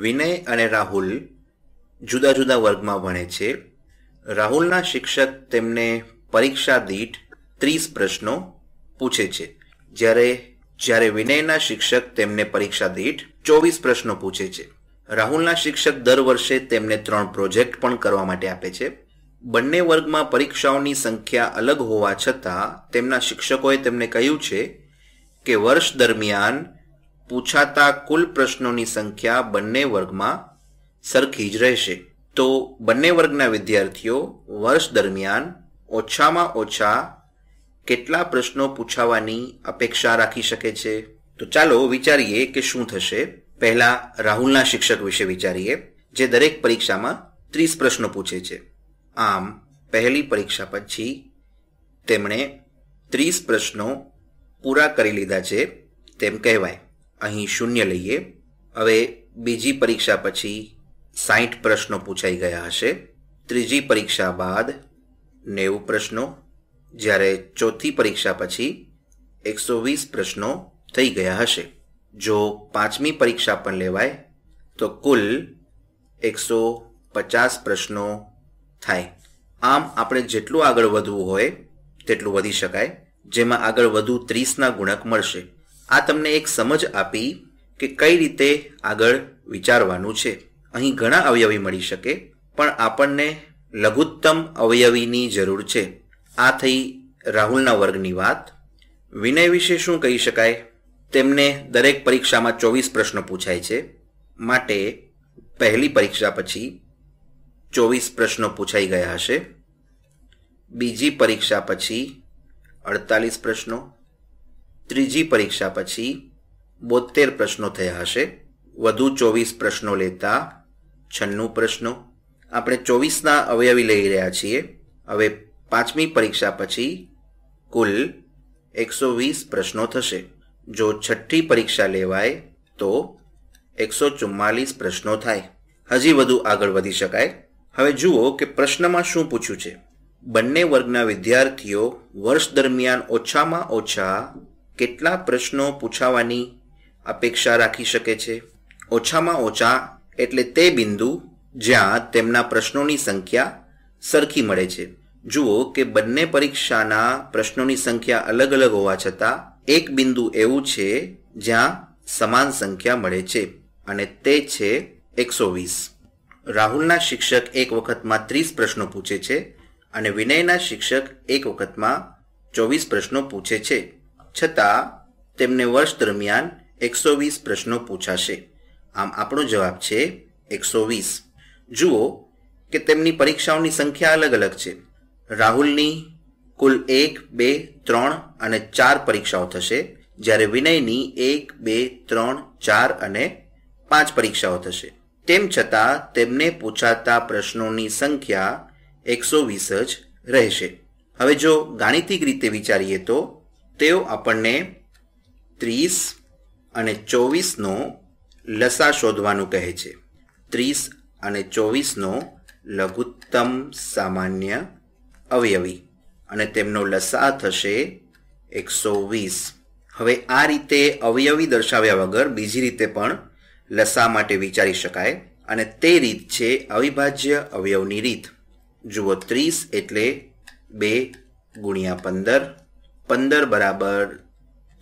વિનય અને રાહુલ જુદા જુદા વર્ગમાં ભણે છે રાહુલના શિક્ષક તેમને પરીક્ષા દીઠ ત્રીસ પ્રશ્નો પૂછે છે જ્યારે જ્યારે વિનયના શિક્ષક તેમને પરીક્ષા દીઠ ચોવીસ પ્રશ્નો પૂછે છે રાહુલના શિક્ષક દર વર્ષે તેમને ત્રણ પ્રોજેક્ટ પણ કરવા માટે આપે છે બંને વર્ગમાં પરીક્ષાઓની સંખ્યા અલગ હોવા છતાં તેમના શિક્ષકોએ તેમને કહ્યું છે કે વર્ષ દરમિયાન પૂછાતા કુલ પ્રશ્નોની સંખ્યા બંને વર્ગમાં સરખી જ રહેશે તો બંને વર્ગના વિદ્યાર્થીઓ વર્ષ દરમિયાન ઓછામાં ઓછા કેટલા પ્રશ્નો પૂછાવાની અપેક્ષા રાખી શકે છે તો ચાલો વિચારીએ કે શું થશે પહેલા રાહુલના શિક્ષક વિશે વિચારીએ જે દરેક પરીક્ષામાં ત્રીસ પ્રશ્નો પૂછે છે આમ પહેલી પરીક્ષા પછી તેમણે ત્રીસ પ્રશ્નો પૂરા કરી લીધા છે તેમ કહેવાય અહીં શૂન્ય લઈએ હવે બીજી પરીક્ષા પછી સાઠ પ્રશ્નો પૂછાઈ ગયા હશે ત્રીજી પરીક્ષા બાદ નેવું પ્રશ્નો જ્યારે ચોથી પરીક્ષા પછી એકસો વીસ પ્રશ્નો થઈ ગયા હશે જો પાંચમી પરીક્ષા પણ લેવાય તો કુલ એકસો પચાસ પ્રશ્નો થાય આમ આપણે જેટલું આગળ વધવું હોય તેટલું વધી શકાય જેમાં આગળ વધુ ત્રીસના ગુણક મળશે આ તમને એક સમજ આપી કે કઈ રીતે આગળ વિચારવાનું છે અહીં ઘણા અવયવી મળી શકે પણ આપણને લઘુત્તમ અવયવીની જરૂર છે આ થઈ રાહુલના વર્ગની વાત વિનય વિશે શું કહી શકાય તેમને દરેક પરીક્ષામાં ચોવીસ પ્રશ્નો પૂછાય છે માટે પહેલી પરીક્ષા પછી ચોવીસ પ્રશ્નો પૂછાઈ ગયા હશે બીજી પરીક્ષા પછી અડતાલીસ પ્રશ્નો ત્રીજી પરીક્ષા પછી બોતેર પ્રશ્નો થયા હશે વધુ ચોવીસ પ્રશ્નો લેતા છન્નું પ્રશ્નો આપણે ચોવીસના અવયવી લઈ રહ્યા છીએ હવે પાંચમી પરીક્ષા પછી કુલ એકસો વીસ પ્રશ્નો થશે જો છઠ્ઠી પરીક્ષા લેવાય તો એકસો ચુમ્માલીસ પ્રશ્નો થાય હજી વધુ આગળ વધી શકાય હવે જુઓ કે પ્રશ્નમાં શું પૂછ્યું છે બંને વર્ગના વિદ્યાર્થીઓ વર્ષ દરમિયાન ઓછામાં ઓછા કેટલા પ્રશ્નો પૂછાવાની અપેક્ષા રાખી શકે છે ઓછામાં ઓછા એટલે તે બિંદુ જ્યાં તેમના પ્રશ્નોની સંખ્યા સરખી મળે છે જુઓ કે બંને પરીક્ષાના પ્રશ્નોની સંખ્યા અલગ અલગ હોવા છતાં એક બિંદુ એવું છે જ્યાં સમાન સંખ્યા મળે છે અને તે છે એકસો વીસ રાહુલના શિક્ષક એક વખતમાં ત્રીસ પ્રશ્નો પૂછે છે અને વિનયના શિક્ષક એક વખતમાં ચોવીસ પ્રશ્નો પૂછે છે છતાં તેમને વર્ષ દરમિયાન એકસો વીસ પ્રશ્નો પૂછાશે આમ આપણો જવાબ છે એકસો વીસ જુઓ કે તેમની પરીક્ષાઓની સંખ્યા અલગ અલગ છે રાહુલની કુલ એક બે ત્રણ અને ચાર પરીક્ષાઓ થશે જ્યારે વિનયની એક બે ત્રણ ચાર અને પાંચ પરીક્ષાઓ થશે તેમ છતાં તેમને પૂછાતા પ્રશ્નોની સંખ્યા એકસો વીસ જ રહેશે હવે જો ગાણિતિક રીતે વિચારીએ તો તેઓ આપણને ત્રીસ અને ચોવીસનો લસા શોધવાનું કહે છે ત્રીસ અને ચોવીસનો લઘુત્તમ સામાન્ય અવયવી અને તેમનો લસા થશે એકસો વીસ હવે આ રીતે અવયવી દર્શાવ્યા વગર બીજી રીતે પણ લસા માટે વિચારી શકાય અને તે રીત છે અવિભાજ્ય અવયવની રીત જુઓ ત્રીસ એટલે બે ગુણ્યા પંદર પંદર બરાબર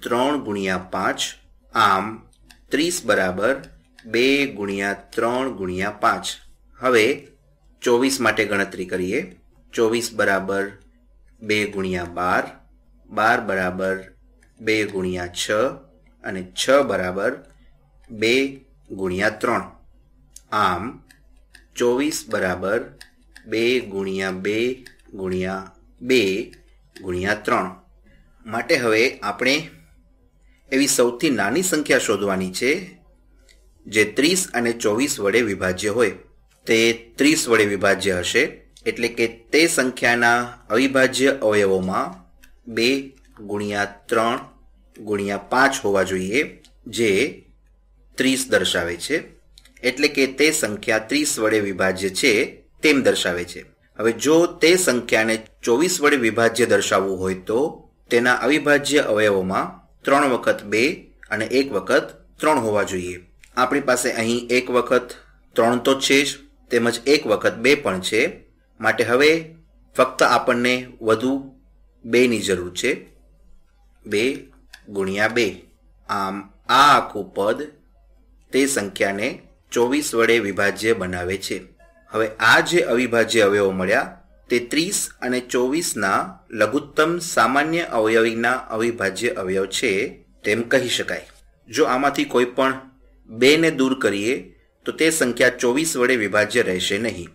ત્રણ ગુણ્યા પાંચ આમ ત્રીસ બરાબર બે ગુણ્યા ત્રણ ગુણ્યા પાંચ હવે ચોવીસ માટે ગણતરી કરીએ ચોવીસ બરાબર બે ગુણ્યા બાર બાર બરાબર બે ગુણ્યા છ અને છ બરાબર બે ગુણ્યા ત્રણ આમ ચોવીસ બરાબર બે ગુણ્યા બે ગુણ્યા બે ગુણ્યા ત્રણ માટે હવે આપણે એવી સૌથી નાની સંખ્યા શોધવાની છે જે ત્રીસ અને ચોવીસ વડે વિભાજ્ય હોય તે ત્રીસ વડે વિભાજ્ય હશે એટલે કે તે સંખ્યાના અવિભાજ્ય અવયવોમાં બે ગુણ્યા ત્રણ ગુણ્યા પાંચ હોવા જોઈએ જે ત્રીસ દર્શાવે છે એટલે કે તે સંખ્યા ત્રીસ વડે વિભાજ્ય છે તેમ દર્શાવે છે હવે જો તે સંખ્યાને ચોવીસ વડે વિભાજ્ય દર્શાવવું હોય તો તેના અવિભાજ્ય અવયવોમાં ત્રણ વખત બે અને એક વખત ત્રણ હોવા જોઈએ આપણી પાસે અહીં એક વખત ત્રણ તો છે જ તેમજ એક વખત બે પણ છે માટે હવે ફક્ત આપણને વધુ બેની જરૂર છે બે ગુણ્યા બે આમ આ આખું પદ તે સંખ્યાને ચોવીસ વડે વિભાજ્ય બનાવે છે હવે આ જે અવિભાજ્ય અવયવો મળ્યા તેત્રીસ અને ચોવીસના લઘુત્તમ સામાન્ય અવયવીના અવિભાજ્ય અવયવ છે તેમ કહી શકાય જો આમાંથી કોઈ પણ બેને દૂર કરીએ તો તે સંખ્યા ચોવીસ વડે વિભાજ્ય રહેશે નહીં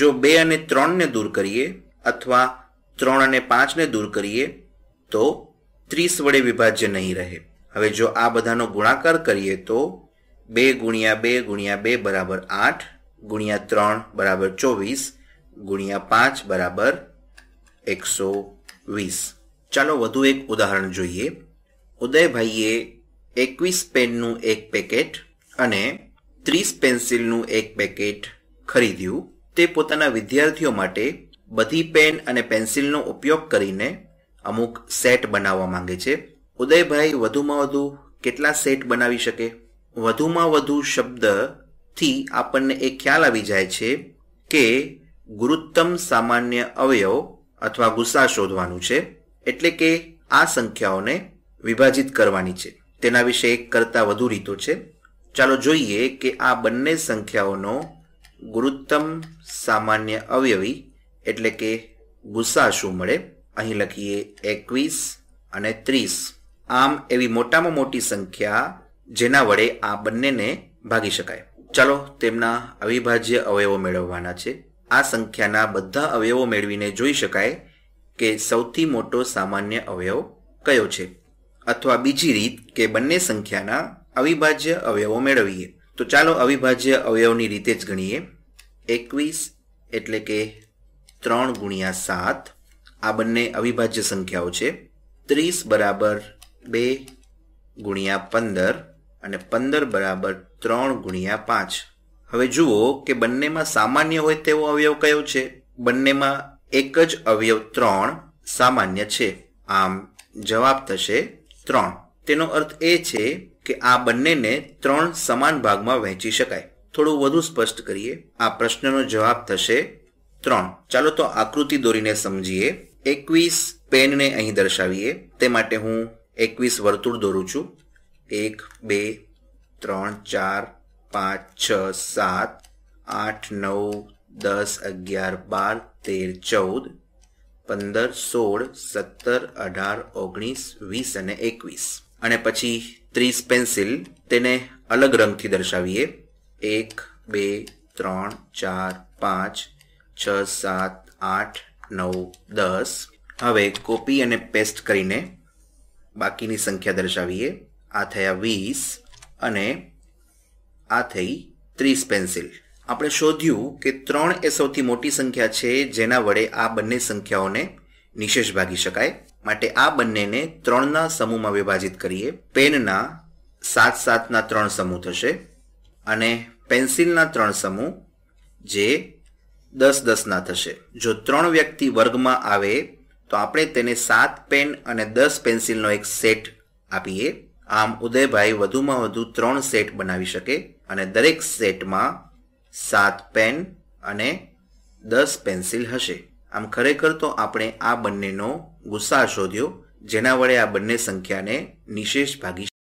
જો બે અને ત્રણને દૂર કરીએ અથવા ત્રણ અને પાંચને દૂર કરીએ તો ત્રીસ વડે વિભાજ્ય નહીં રહે હવે જો આ બધાનો ગુણાકાર કરીએ તો બે ગુણ્યા બે ગુણ્યા બે બરાબર આઠ ગુણ્યા ત્રણ બરાબર ચોવીસ ગુણ્યા પાંચ બરાબર એકસો વીસ ચાલો વધુ એક ઉદાહરણ જોઈએ ઉદયભાઈએ એકવીસ પેનનું એક પેકેટ અને ત્રીસ પેન્સિલનું એક પેકેટ ખરીદ્યું તે પોતાના વિદ્યાર્થીઓ માટે બધી પેન અને પેન્સિલનો ઉપયોગ કરીને અમુક સેટ બનાવવા માંગે છે ઉદયભાઈ વધુમાં વધુ કેટલા સેટ બનાવી શકે વધુમાં વધુ શબ્દથી આપણને એ ખ્યાલ આવી જાય છે કે ગુરુત્તમ સામાન્ય અવયવ અથવા ગુસ્સા શોધવાનું છે એટલે કે આ સંખ્યાઓને વિભાજિત કરવાની છે તેના વિશે એક કરતાં વધુ રીતો છે ચાલો જોઈએ કે આ બંને સંખ્યાઓનો ગુરુત્તમ સામાન્ય અવયવી એટલે કે ગુસ્સા શું મળે અહીં લખીએ એકવીસ અને ત્રીસ આમ એવી મોટામાં મોટી સંખ્યા જેના વડે આ બંનેને ભાગી શકાય ચાલો તેમના અવિભાજ્ય અવયવો મેળવવાના છે આ સંખ્યાના બધા અવયવો મેળવીને જોઈ શકાય કે સૌથી મોટો સામાન્ય અવયવ કયો છે અથવા બીજી રીત કે બંને સંખ્યાના અવિભાજ્ય અવયવો મેળવીએ તો ચાલો અવિભાજ્ય અવયવની રીતે જ ગણીએ એકવીસ એટલે કે ત્રણ ગુણ્યા સાત આ બંને અવિભાજ્ય સંખ્યાઓ છે ત્રીસ બરાબર બે ગુણ્યા પંદર અને પંદર બરાબર ત્રણ ગુણ્યા પાંચ હવે જુઓ કે બંનેમાં સામાન્ય હોય તેવો અવયવ કયો છે બંનેમાં એક જ અવયવ ત્રણ સામાન્ય છે આમ જવાબ થશે ત્રણ તેનો અર્થ એ છે કે આ બંનેને ત્રણ સમાન ભાગમાં વહેંચી શકાય થોડું વધુ સ્પષ્ટ કરીએ આ પ્રશ્નનો જવાબ થશે ત્રણ ચાલો તો આકૃતિ દોરીને સમજીએ એકવીસ પેનને અહીં દર્શાવીએ તે માટે હું એકવીસ વર્તુળ દોરું છું એક બે ત્રણ ચાર પાંચ છ સાત આઠ નવ દસ અગિયાર બાર તેર ચૌદ પંદર સોળ સત્તર અઢાર ઓગણીસ વીસ અને એકવીસ અને પછી ત્રીસ પેન્સિલ તેને અલગ રંગથી દર્શાવીએ એક બે ત્રણ ચાર પાંચ છ સાત આઠ નવ દસ હવે કોપી અને પેસ્ટ કરીને બાકીની સંખ્યા દર્શાવીએ આ થયા વીસ અને આ થઈ ત્રીસ પેન્સિલ આપણે શોધ્યું કે ત્રણ એ સૌથી મોટી સંખ્યા છે જેના વડે આ બંને સંખ્યાઓને નિશેષ ભાગી શકાય માટે આ બંનેને ત્રણના સમૂહમાં વિભાજિત કરીએ પેનના સાત સાતના ત્રણ સમૂહ થશે અને પેન્સિલના ત્રણ સમૂહ જે દસ દસના થશે જો ત્રણ વ્યક્તિ વર્ગમાં આવે તો આપણે તેને સાત પેન અને દસ પેન્સિલનો એક સેટ આપીએ આમ ઉદયભાઈ વધુમાં વધુ ત્રણ સેટ બનાવી શકે અને દરેક સેટમાં સાત પેન અને દસ પેન્સિલ હશે આમ ખરેખર તો આપણે આ બંનેનો ગુસ્સા શોધ્યો જેના વડે આ બંને સંખ્યાને નિશેષ ભાગી